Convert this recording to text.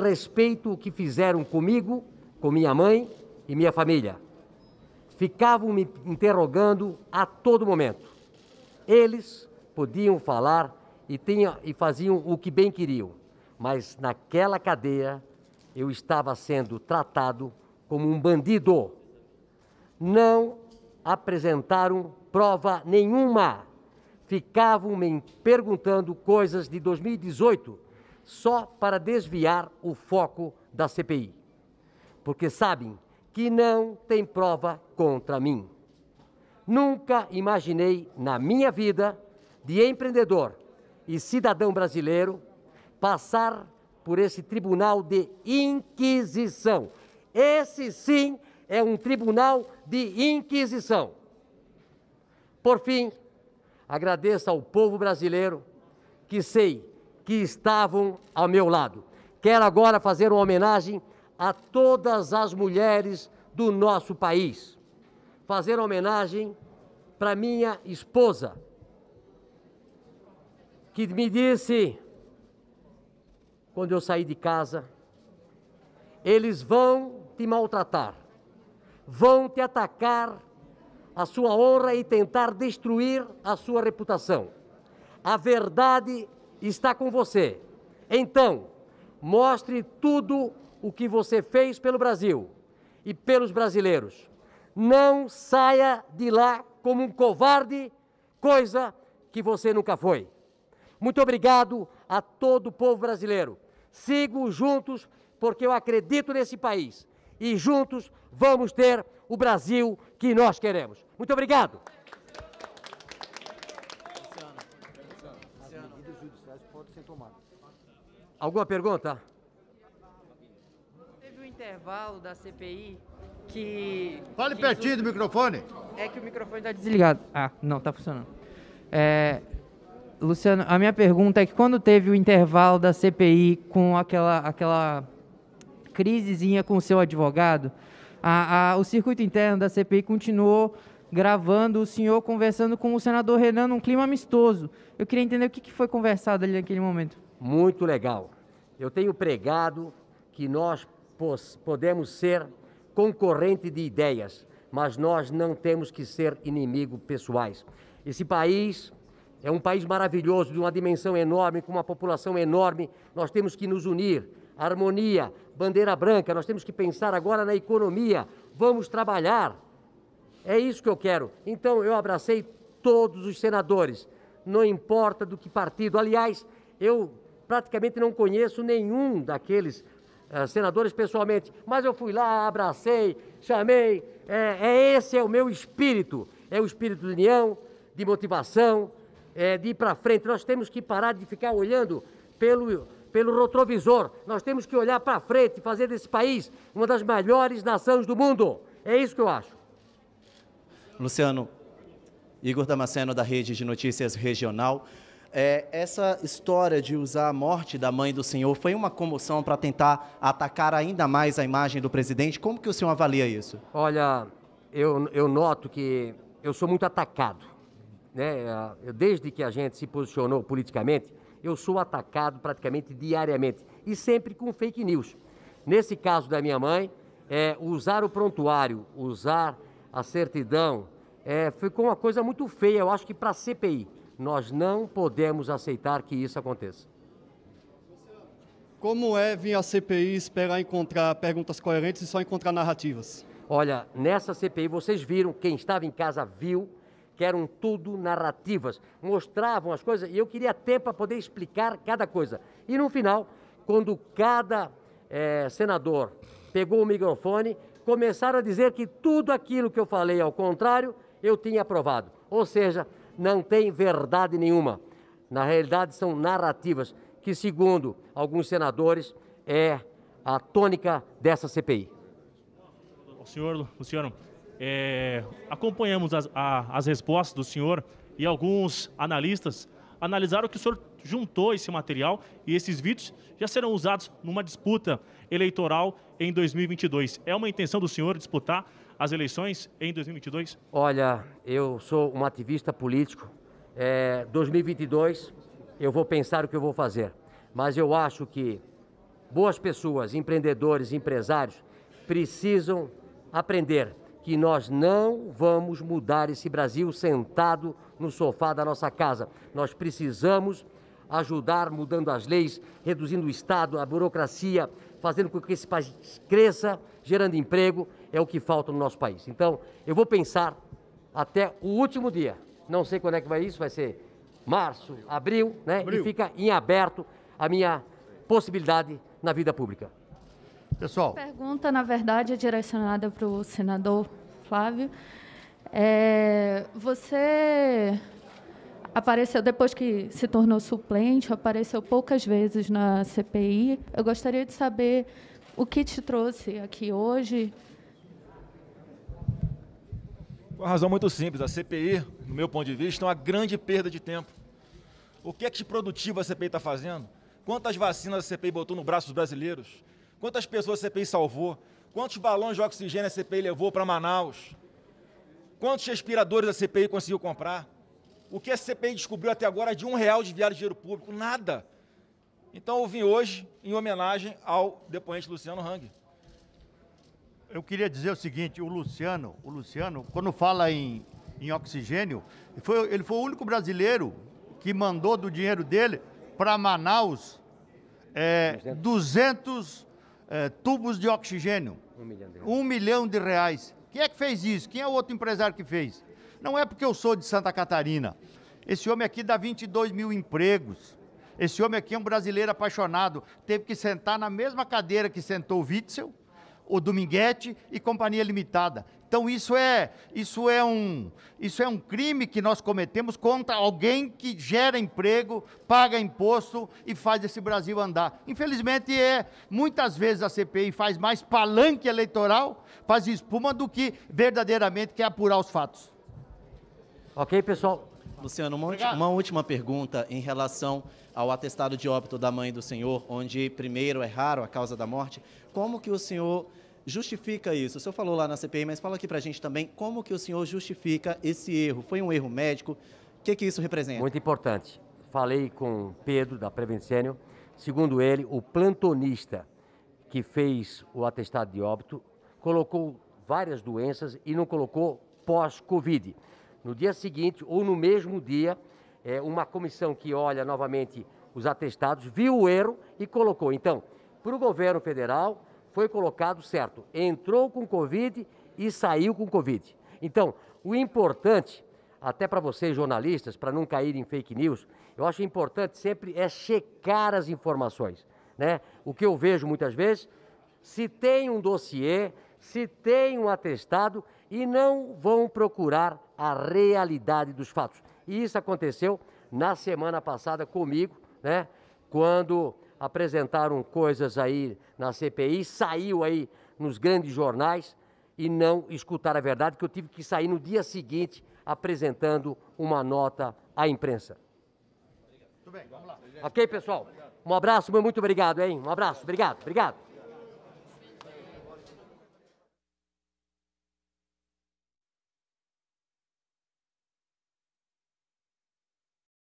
respeito o que fizeram comigo, com minha mãe e minha família. Ficavam me interrogando a todo momento. Eles podiam falar e, tinha, e faziam o que bem queriam, mas naquela cadeia eu estava sendo tratado como um bandido. Não apresentaram prova nenhuma. Ficavam me perguntando coisas de 2018 só para desviar o foco da CPI, porque sabem que não tem prova contra mim. Nunca imaginei na minha vida de empreendedor e cidadão brasileiro passar por esse tribunal de inquisição. Esse sim é um tribunal de inquisição. Por fim, agradeço ao povo brasileiro que sei que estavam ao meu lado. Quero agora fazer uma homenagem a todas as mulheres do nosso país. Fazer homenagem para minha esposa, que me disse, quando eu saí de casa, eles vão te maltratar, vão te atacar a sua honra e tentar destruir a sua reputação. A verdade está com você. Então, mostre tudo o que você fez pelo Brasil e pelos brasileiros. Não saia de lá como um covarde, coisa que você nunca foi. Muito obrigado a todo o povo brasileiro. Sigo juntos, porque eu acredito nesse país. E juntos vamos ter o Brasil que nós queremos. Muito obrigado. ser Alguma pergunta? Teve um intervalo da CPI que. Fale que pertinho do microfone. É que o microfone está desligado. Ah, não, está funcionando. É, Luciano, a minha pergunta é que quando teve o intervalo da CPI com aquela, aquela crisezinha com o seu advogado, a, a, o circuito interno da CPI continuou gravando o senhor conversando com o senador Renan num clima amistoso. Eu queria entender o que, foi conversado ali naquele momento. Muito legal. Eu tenho pregado que nós podemos ser concorrente de ideias, mas nós não temos que ser inimigos pessoais. Esse país é um país maravilhoso, de uma dimensão enorme, com uma população enorme. Nós temos que nos unir. Harmonia, bandeira branca, nós temos que pensar agora na economia. Vamos trabalhar é isso que eu quero. Então eu abracei todos os senadores, não importa do que partido. Aliás, eu praticamente não conheço nenhum daqueles uh, senadores pessoalmente, mas eu fui lá, abracei, chamei. É, é, esse é o meu espírito, é o espírito de união, de motivação, é, de ir para frente. Nós temos que parar de ficar olhando pelo pelo retrovisor. Nós temos que olhar para frente e fazer desse país uma das melhores nações do mundo. É isso que eu acho. Luciano Igor Damasceno, da Rede de Notícias Regional. É, essa história de usar a morte da mãe do senhor foi uma comoção para tentar atacar ainda mais a imagem do presidente? Como que o senhor avalia isso? Olha, eu, eu noto que eu sou muito atacado. Né? Desde que a gente se posicionou politicamente, eu sou atacado praticamente diariamente e sempre com fake news. Nesse caso da minha mãe, é, usar o prontuário, usar a certidão, é, ficou uma coisa muito feia, eu acho que para a CPI. Nós não podemos aceitar que isso aconteça. Como é vir à CPI esperar encontrar perguntas coerentes e só encontrar narrativas? Olha, nessa CPI vocês viram, quem estava em casa viu, que eram tudo narrativas, mostravam as coisas e eu queria tempo para poder explicar cada coisa. E no final, quando cada é, senador pegou o microfone, começaram a dizer que tudo aquilo que eu falei ao contrário, eu tinha aprovado. Ou seja, não tem verdade nenhuma. Na realidade, são narrativas que, segundo alguns senadores, é a tônica dessa CPI. O senhor, Luciano, é, acompanhamos as, a, as respostas do senhor e alguns analistas analisaram o que o senhor juntou esse material e esses vídeos já serão usados numa disputa eleitoral em 2022. É uma intenção do senhor disputar as eleições em 2022? Olha, eu sou um ativista político. É, 2022 eu vou pensar o que eu vou fazer, mas eu acho que boas pessoas, empreendedores, empresários precisam aprender que nós não vamos mudar esse Brasil sentado no sofá da nossa casa. Nós precisamos ajudar mudando as leis, reduzindo o Estado, a burocracia, fazendo com que esse país cresça, gerando emprego, é o que falta no nosso país. Então, eu vou pensar até o último dia. Não sei quando é que vai isso, vai ser março, abril, né? Abril. E fica em aberto a minha possibilidade na vida pública. Pessoal. A pergunta, na verdade, é direcionada para o senador Flávio. É, você apareceu, depois que se tornou suplente, apareceu poucas vezes na CPI. Eu gostaria de saber o que te trouxe aqui hoje. Uma razão muito simples. A CPI, no meu ponto de vista, é uma grande perda de tempo. O que é que de produtivo a CPI está fazendo? Quantas vacinas a CPI botou no braço dos brasileiros? Quantas pessoas a CPI salvou? Quantos balões de oxigênio a CPI levou para Manaus? Quantos respiradores a CPI conseguiu comprar? O que a CPI descobriu até agora de um real de viário de dinheiro público? Nada. Então eu vim hoje em homenagem ao depoente Luciano Hang. Eu queria dizer o seguinte, o Luciano, o Luciano, quando fala em, em oxigênio, foi, ele foi o único brasileiro que mandou do dinheiro dele para Manaus é, 200 eh, tubos de oxigênio. Um milhão de, um milhão de reais. Quem é que fez isso? Quem é o outro empresário que fez? Não é porque eu sou de Santa Catarina. Esse homem aqui dá 22 mil empregos. Esse homem aqui é um brasileiro apaixonado. Teve que sentar na mesma cadeira que sentou o Witzel, o Dominguete e Companhia Limitada. Então isso é, isso é um, isso é um crime que nós cometemos contra alguém que gera emprego, paga imposto e faz esse Brasil andar. Infelizmente é, muitas vezes a CPI faz mais palanque eleitoral, faz espuma do que verdadeiramente quer apurar os fatos. OK, pessoal? Luciano, uma, uma, última pergunta em relação ao atestado de óbito da mãe do senhor, onde primeiro é raro a causa da morte. Como que o senhor justifica isso? O senhor falou lá na CPI, mas fala aqui para a gente também como que o senhor justifica esse erro. Foi um erro médico? O que, que isso representa? Muito importante. Falei com Pedro, da Prevencênio. Segundo ele, o plantonista que fez o atestado de óbito colocou várias doenças e não colocou pós-Covid. No dia seguinte, ou no mesmo dia, é, uma comissão que olha novamente os atestados viu o erro e colocou. Então, para o governo federal, foi colocado certo. Entrou com Covid e saiu com Covid. Então, o importante, até para vocês jornalistas, para não cair em fake news, eu acho importante sempre é checar as informações. Né? O que eu vejo muitas vezes, se tem um dossiê, se tem um atestado e não vão procurar a realidade dos fatos. E isso aconteceu na semana passada comigo, né? Quando apresentaram coisas aí na CPI, saiu aí nos grandes jornais e não escutaram a verdade, que eu tive que sair no dia seguinte apresentando uma nota à imprensa. Muito bem, vamos lá. Ok, pessoal? Um abraço, muito obrigado, hein? Um abraço, obrigado, obrigado.